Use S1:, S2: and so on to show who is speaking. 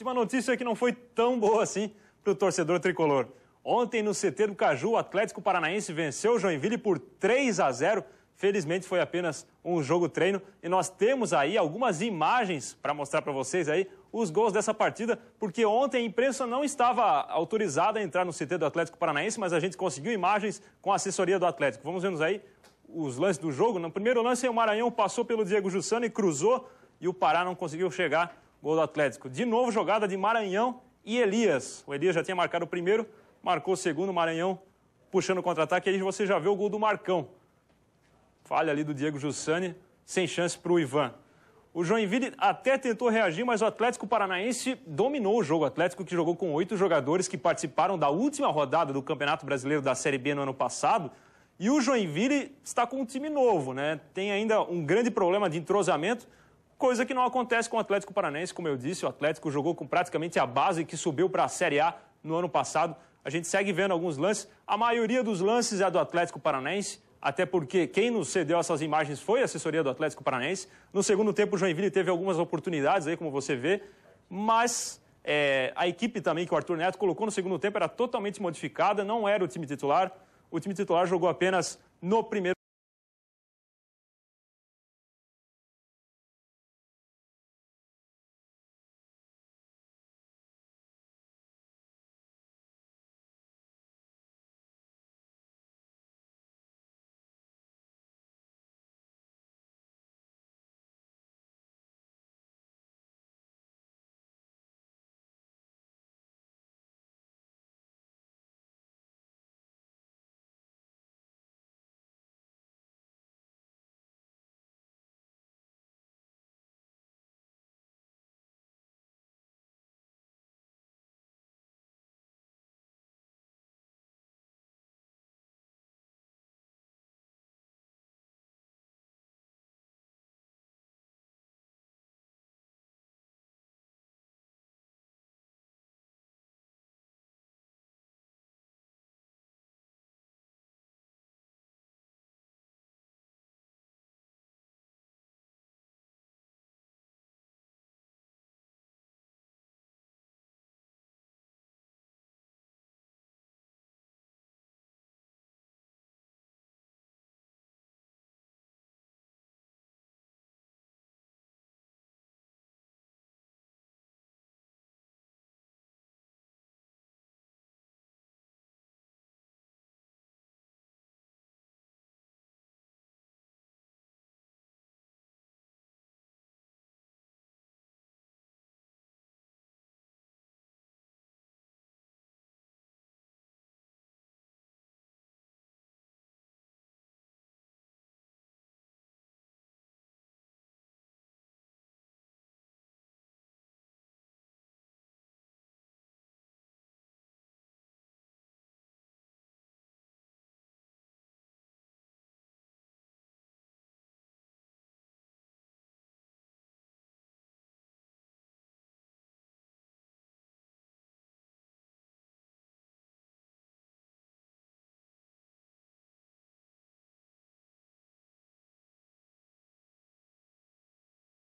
S1: de uma notícia que não foi tão boa assim para o torcedor tricolor. Ontem, no CT do Caju, o Atlético Paranaense venceu o Joinville por 3 a 0. Felizmente foi apenas um jogo treino e nós temos aí algumas imagens para mostrar para vocês aí os gols dessa partida, porque ontem a imprensa não estava autorizada a entrar no CT do Atlético Paranaense, mas a gente conseguiu imagens com a assessoria do Atlético. Vamos ver aí os lances do jogo. No primeiro lance, o Maranhão passou pelo Diego Jussano e cruzou e o Pará não conseguiu chegar gol do Atlético. De novo, jogada de Maranhão e Elias. O Elias já tinha marcado o primeiro, marcou o segundo, Maranhão puxando o contra-ataque. Aí você já vê o gol do Marcão. Falha ali do Diego Jussani, sem chance para o Ivan. O Joinville até tentou reagir, mas o Atlético Paranaense dominou o jogo. O Atlético que jogou com oito jogadores que participaram da última rodada do Campeonato Brasileiro da Série B no ano passado. E o Joinville está com um time novo, né? Tem ainda um grande problema de entrosamento, coisa que não acontece com o Atlético Paranense. Como eu disse, o Atlético jogou com praticamente a base que subiu para a Série A no ano passado. A gente segue vendo alguns lances. A maioria dos lances é do Atlético Paranense, até porque quem nos cedeu essas imagens foi a assessoria do Atlético Paranense. No segundo tempo, o Joinville teve algumas oportunidades aí, como você vê, mas é, a equipe também que o Arthur Neto colocou no segundo tempo era totalmente modificada, não era o time titular. O time titular jogou apenas no primeiro